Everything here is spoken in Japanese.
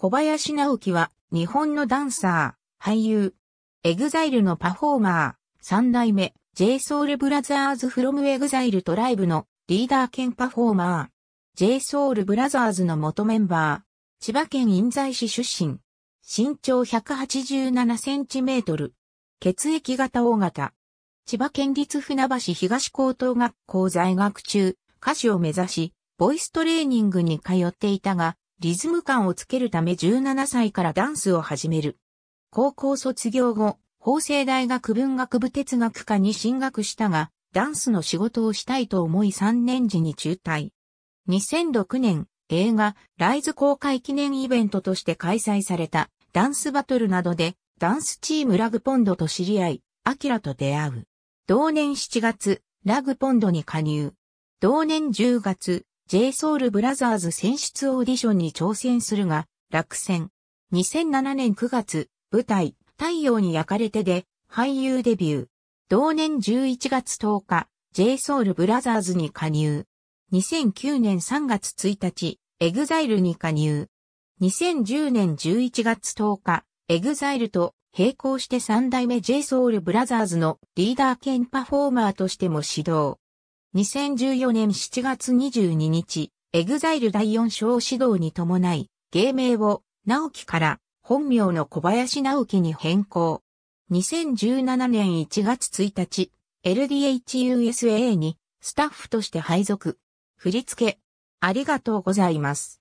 小林直樹は日本のダンサー、俳優、エグザイルのパフォーマー、三代目 JSOULBROTHERS from EXILE トライブのリーダー兼パフォーマー、JSOULBROTHERS の元メンバー、千葉県印西市出身、身長187センチメートル、血液型 O 型、千葉県立船橋東高等学校在学中、歌手を目指し、ボイストレーニングに通っていたが、リズム感をつけるため17歳からダンスを始める。高校卒業後、法政大学文学部哲学科に進学したが、ダンスの仕事をしたいと思い3年時に中退。2006年、映画、ライズ公開記念イベントとして開催された、ダンスバトルなどで、ダンスチームラグポンドと知り合い、アキラと出会う。同年7月、ラグポンドに加入。同年10月、JSOUL Brothers 選出オーディションに挑戦するが、落選。2007年9月、舞台、太陽に焼かれてで、俳優デビュー。同年11月10日、JSOUL Brothers に加入。2009年3月1日、EXILE に加入。2010年11月10日、EXILE と並行して三代目 JSOUL Brothers のリーダー兼パフォーマーとしても指導。2014年7月22日、エグザイル第4章指導に伴い、芸名を直樹から本名の小林直樹に変更。2017年1月1日、LDHUSA にスタッフとして配属。振り付け。ありがとうございます。